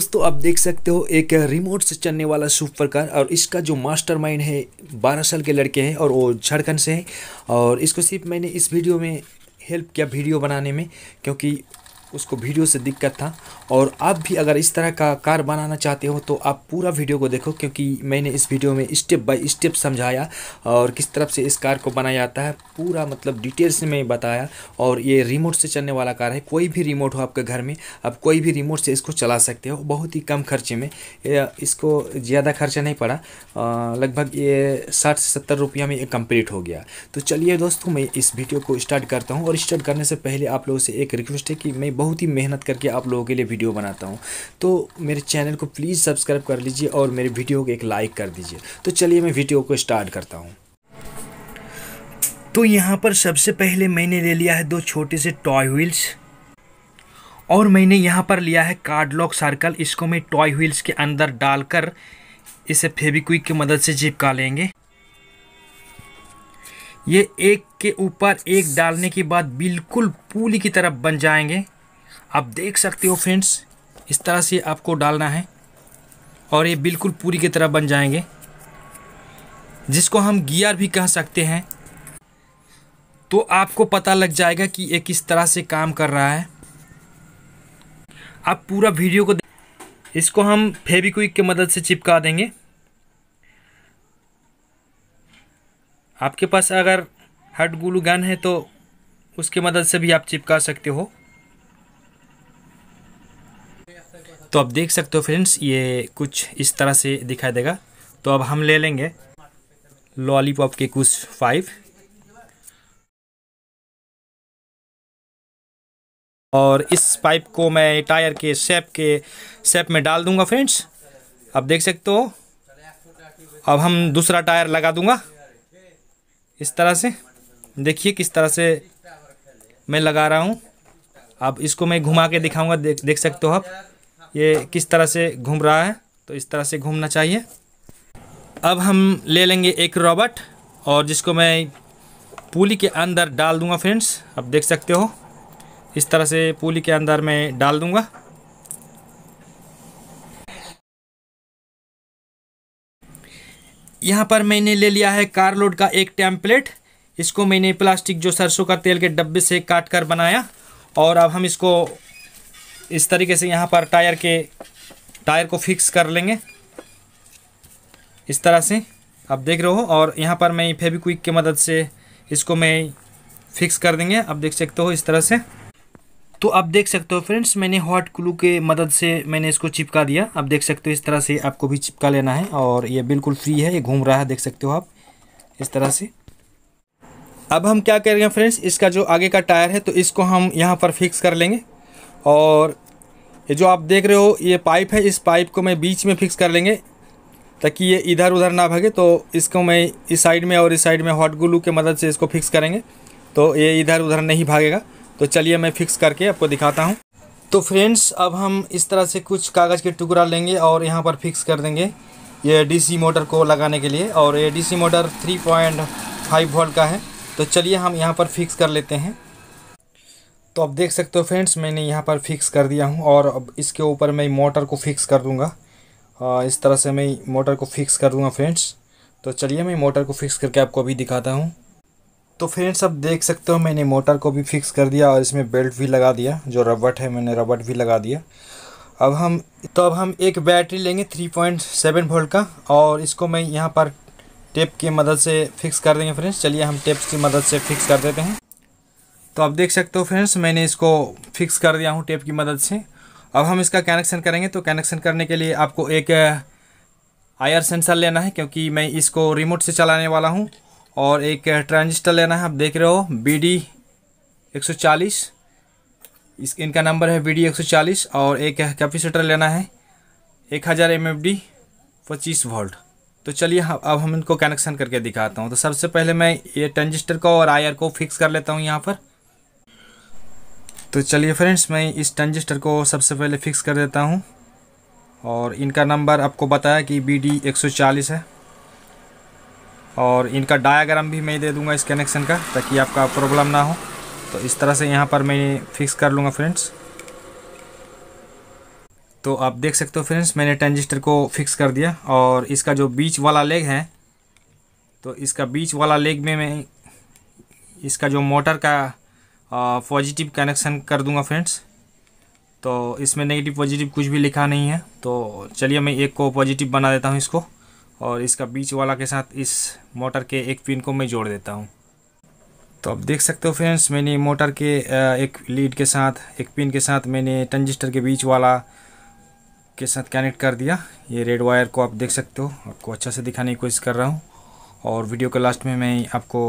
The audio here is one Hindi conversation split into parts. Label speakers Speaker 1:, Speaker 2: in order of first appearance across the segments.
Speaker 1: दोस्तों आप देख सकते हो एक रिमोट से चलने वाला सुपर कार और इसका जो मास्टरमाइंड है बारह साल के लड़के हैं और वो झारखंड से हैं और इसको सिर्फ मैंने इस वीडियो में हेल्प किया वीडियो बनाने में क्योंकि उसको वीडियो से दिक्कत था और आप भी अगर इस तरह का कार बनाना चाहते हो तो आप पूरा वीडियो को देखो क्योंकि मैंने इस वीडियो में स्टेप बाय स्टेप समझाया और किस तरफ से इस कार को बनाया जाता है पूरा मतलब डिटेल्स में बताया और ये रिमोट से चलने वाला कार है कोई भी रिमोट हो आपके घर में आप कोई भी रिमोट से इसको चला सकते हो बहुत ही कम खर्चे में इसको ज़्यादा खर्चा नहीं पड़ा लगभग ये साठ से सत्तर रुपया में ये कम्प्लीट हो गया तो चलिए दोस्तों मैं इस वीडियो को स्टार्ट करता हूँ और स्टार्ट करने से पहले आप लोगों से एक रिक्वेस्ट है कि मैं बहुत ही मेहनत करके आप लोगों के लिए वीडियो बनाता हूँ तो मेरे चैनल को प्लीज़ सब्सक्राइब कर लीजिए और मेरे वीडियो को एक लाइक कर दीजिए तो चलिए मैं वीडियो को स्टार्ट करता हूँ तो यहाँ पर सबसे पहले मैंने ले लिया है दो छोटे से टॉय व्हील्स और मैंने यहाँ पर लिया है लॉक सर्कल इसको मैं टॉय व्हील्स के अंदर डालकर इसे फेविक्विक की मदद से चिपका लेंगे ये एक के ऊपर एक डालने के बाद बिल्कुल पूली की तरफ बन जाएंगे आप देख सकते हो फ्रेंड्स इस तरह से आपको डालना है और ये बिल्कुल पूरी की तरह बन जाएंगे जिसको हम गियर भी कह सकते हैं तो आपको पता लग जाएगा कि ये किस तरह से काम कर रहा है आप पूरा वीडियो को इसको हम क्विक की मदद से चिपका देंगे आपके पास अगर हट गुलू गन है तो उसके मदद से भी आप चिपका सकते हो तो आप देख सकते हो फ्रेंड्स ये कुछ इस तरह से दिखाई देगा तो अब हम ले लेंगे लॉलीपॉप के कुछ फाइव और इस पाइप को मैं टायर के शेप के शेप में डाल दूंगा फ्रेंड्स आप देख सकते हो अब हम दूसरा टायर लगा दूंगा इस तरह से देखिए किस तरह से मैं लगा रहा हूँ अब इसको मैं घुमा के दिखाऊंगा देख देख सकते हो आप ये किस तरह से घूम रहा है तो इस तरह से घूमना चाहिए अब हम ले लेंगे एक रॉबट और जिसको मैं पुली के अंदर डाल दूंगा फ्रेंड्स आप देख सकते हो इस तरह से पुली के अंदर मैं डाल दूंगा यहाँ पर मैंने ले लिया है कारलोड का एक टेम्पलेट इसको मैंने प्लास्टिक जो सरसों का तेल के डब्बे से काट कर बनाया और अब हम इसको इस तरीके से यहाँ पर टायर के टायर को फिक्स कर लेंगे इस तरह से आप देख रहे हो और यहाँ पर मैं फेविक्विक की मदद से इसको मैं फिक्स कर देंगे आप देख सकते हो इस तरह से तो आप देख सकते हो फ्रेंड्स मैंने हॉट क्लू के मदद से मैंने इसको चिपका दिया आप देख सकते हो इस तरह से आपको भी चिपका लेना है और ये बिल्कुल फ्री है ये घूम रहा है देख सकते हो आप इस तरह से अब हम क्या करेंगे फ्रेंड्स इसका जो आगे का टायर है तो इसको हम यहाँ पर फिक्स कर लेंगे और ये जो आप देख रहे हो ये पाइप है इस पाइप को मैं बीच में फिक्स कर लेंगे ताकि ये इधर उधर ना भागे तो इसको मैं इस साइड में और इस साइड में हॉट ग्लू की मदद से इसको फिक्स करेंगे तो ये इधर उधर नहीं भागेगा तो चलिए मैं फिक्स करके आपको दिखाता हूँ तो फ्रेंड्स अब हम इस तरह से कुछ कागज़ के टुकड़ा लेंगे और यहाँ पर फिक्स कर देंगे ये डीसी मोटर को लगाने के लिए और ये डीसी मोटर 3.5 वोल्ट का है तो चलिए हम यहाँ पर फिक्स कर लेते हैं तो अब देख सकते हो फ्रेंड्स मैंने यहाँ पर फिक्स कर दिया हूँ और अब इसके ऊपर मैं मोटर को फिक्स कर दूँगा इस तरह से मैं मोटर को फिक्स कर दूँगा फ्रेंड्स तो चलिए मैं मोटर को फिक्स करके आपको अभी दिखाता हूँ तो फ्रेंड्स अब देख सकते हो मैंने मोटर को भी फिक्स कर दिया और इसमें बेल्ट भी लगा दिया जो रबट है मैंने रबट भी लगा दिया अब हम तो अब हम एक बैटरी लेंगे 3.7 वोल्ट का और इसको मैं यहाँ पर टेप की मदद से फिक्स कर देंगे फ्रेंड्स चलिए हम टेप्स की मदद से फिक्स कर देते हैं तो आप देख सकते हो फ्रेंड्स मैंने इसको फिक्स कर दिया हूँ टेप की मदद से अब हम इसका कनेक्शन करेंगे तो कनेक्शन करने के लिए आपको एक आयर सेंसर लेना है क्योंकि मैं इसको रिमोट से चलाने वाला हूँ और एक ट्रांजिस्टर लेना है आप देख रहे हो बी डी एक सौ चालीस इस इनका नंबर है बी डी एक सौ चालीस और एक कैपेसिटर लेना है एक हज़ार एम एफ डी पच्चीस वोल्ट तो चलिए अब हम इनको कनेक्शन करके दिखाता हूँ तो सबसे पहले मैं ये ट्रांजिस्टर को और आयर को फिक्स कर लेता हूँ यहाँ पर तो चलिए फ्रेंड्स मैं इस ट्रांजिस्टर को सबसे पहले फिक्स कर देता हूँ और इनका नंबर आपको बताया कि बी डी एक सौ चालीस है और इनका डायाग्राम भी मैं दे दूंगा इस कनेक्शन का ताकि आपका प्रॉब्लम ना हो तो इस तरह से यहाँ पर मैं फिक्स कर लूँगा फ्रेंड्स तो आप देख सकते हो फ्रेंड्स मैंने ट्रांजिस्टर को फिक्स कर दिया और इसका जो बीच वाला लेग है तो इसका बीच वाला लेग में मैं इसका जो मोटर का पॉजिटिव कनेक्शन कर दूंगा फ्रेंड्स तो इसमें नेगेटिव पॉजिटिव कुछ भी लिखा नहीं है तो चलिए मैं एक को पॉजिटिव बना देता हूँ इसको और इसका बीच वाला के साथ इस मोटर के एक पिन को मैं जोड़ देता हूँ तो आप देख सकते हो फ्रेंड्स मैंने मोटर के एक लीड के साथ एक पिन के साथ मैंने ट्रांजिस्टर के बीच वाला के साथ कनेक्ट कर दिया ये रेड वायर को आप देख सकते हो आपको अच्छा से दिखाने की कोशिश कर रहा हूँ और वीडियो के लास्ट में मैं आपको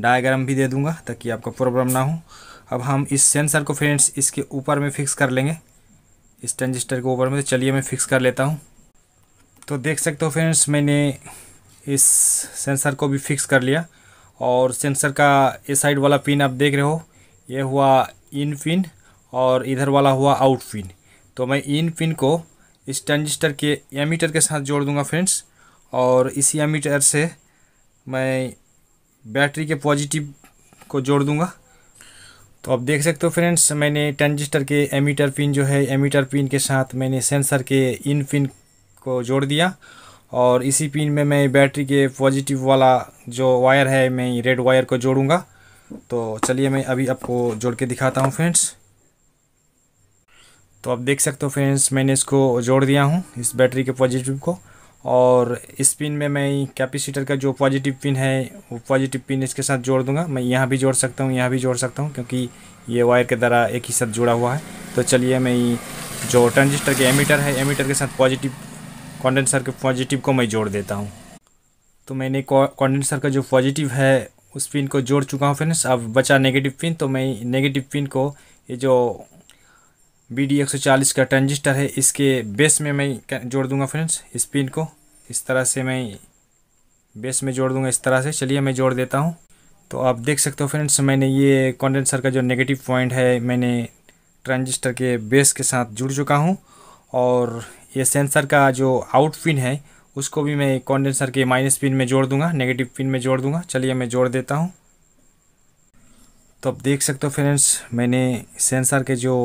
Speaker 1: डायग्राम भी दे दूंगा ताकि आपको प्रॉब्लम ना हो अब हम इस सेंसर को फ्रेंड्स इसके ऊपर में फिक्स कर लेंगे इस ट्रांजिस्टर के ऊपर में तो चलिए मैं फिक्स कर लेता हूँ तो देख सकते हो फ्रेंड्स मैंने इस सेंसर को भी फिक्स कर लिया और सेंसर का ए साइड वाला पिन आप देख रहे हो ये हुआ इन पिन और इधर वाला हुआ आउट पिन तो मैं इन पिन को इस ट्रांजिस्टर के एमीटर के साथ जोड़ दूंगा फ्रेंड्स और इसी एमीटर से मैं बैटरी के पॉजिटिव को जोड़ दूंगा तो आप देख सकते हो फ्रेंड्स मैंने ट्रांजिस्टर के एमीटर पिन जो है एमीटर पिन के साथ मैंने सेंसर के इन पिन को जोड़ दिया और इसी पिन में मैं बैटरी के पॉजिटिव वाला जो वायर है मैं रेड वायर को जोड़ूंगा तो चलिए मैं अभी आपको जोड़ के दिखाता हूँ फ्रेंड्स तो आप देख सकते हो फ्रेंड्स मैंने इसको जोड़ दिया हूँ इस बैटरी के पॉजिटिव को और इस पिन में मैं कैपेसिटर का जो पॉजिटिव पिन है वो पॉजिटिव पिन इसके साथ जोड़ दूंगा मैं यहाँ भी जोड़ सकता हूँ यहाँ भी जोड़ सकता हूँ क्योंकि ये वायर के द्वारा एक ही साथ जुड़ा हुआ है तो चलिए मैं जो ट्रांजिस्टर के एमीटर है एमीटर के साथ पॉजिटिव कॉन्डेंसर के पॉजिटिव को मैं जोड़ देता हूँ तो मैंने कॉन्डेंसर का जो पॉजिटिव है उस पिन को जोड़ चुका हूँ फ्रेंड्स अब बचा नेगेटिव पिन तो मैं नेगेटिव पिन को ये जो बी डी का ट्रांजिस्टर है इसके बेस में मैं जोड़ दूंगा फ्रेंड्स इस पिन को इस तरह से मैं बेस में जोड़ दूंगा इस तरह से चलिए मैं जोड़ देता हूँ तो आप देख सकते हो फ्रेंड्स मैंने ये कॉन्डेंसर का जो नेगेटिव पॉइंट है मैंने ट्रांजिस्टर के बेस के साथ जुड़ चुका हूँ और ये सेंसर का जो आउट पिन है उसको भी मैं कॉन्डेंसर के माइनस पिन में जोड़ दूंगा नेगेटिव पिन में जोड़ दूंगा चलिए मैं जोड़ देता हूँ तो आप देख सकते हो फ्रेंड्स मैंने सेंसर के जो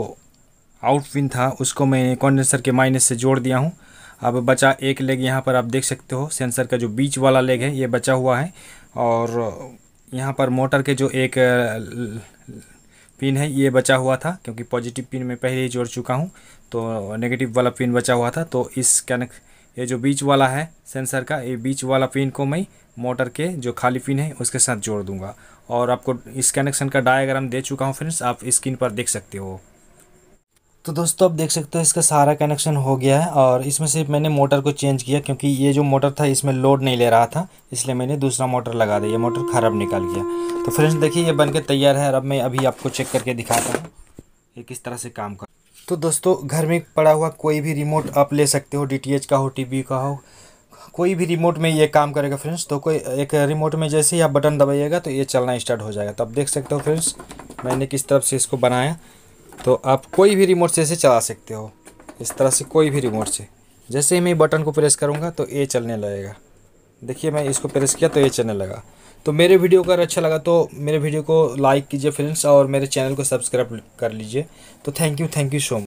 Speaker 1: आउट पिन था उसको मैं कंडेंसर के माइनस से जोड़ दिया हूँ अब बचा एक लेग यहाँ पर आप देख सकते हो सेंसर का जो बीच वाला लेग है ये बचा हुआ है और यहाँ पर मोटर के जो एक पिन है ये बचा हुआ था क्योंकि पॉजिटिव पिन में पहले ही जोड़ चुका हूँ तो नेगेटिव वाला पिन बचा हुआ था तो इस कनेक्ट ये जो बीच वाला है सेंसर का ये बीच वाला पिन को मैं मोटर के जो खाली पिन है उसके साथ जोड़ दूंगा और आपको इस कनेक्शन का डायग्राम दे चुका हूँ फ्रेंड्स आप स्क्रीन पर देख सकते हो तो दोस्तों आप देख सकते हो इसका सारा कनेक्शन हो गया है और इसमें सिर्फ मैंने मोटर को चेंज किया क्योंकि ये जो मोटर था इसमें लोड नहीं ले रहा था इसलिए मैंने दूसरा मोटर लगा दिया ये मोटर ख़राब निकाल गया तो फ्रेंड्स देखिए ये बनके तैयार है और अब मैं अभी आपको चेक करके दिखाता हूँ ये किस तरह से काम कर तो दोस्तों घर में पड़ा हुआ कोई भी रिमोट आप ले सकते हो डी का हो टी का हो कोई भी रिमोट में ये काम करेगा फ्रेंड्स तो कोई एक रिमोट में जैसे ही आप बटन दबाइएगा तो ये चलना स्टार्ट हो जाएगा तो आप देख सकते हो फ्रेंड्स मैंने किस तरफ से इसको बनाया तो आप कोई भी रिमोट से इसे चला सकते हो इस तरह से कोई भी रिमोट से जैसे ही मैं बटन को प्रेस करूँगा तो ए चलने लगेगा देखिए मैं इसको प्रेस किया तो ए चलने लगा तो मेरे वीडियो अगर अच्छा लगा तो मेरे वीडियो को लाइक कीजिए फ्रेंड्स और मेरे चैनल को सब्सक्राइब कर लीजिए तो thank you thank you so much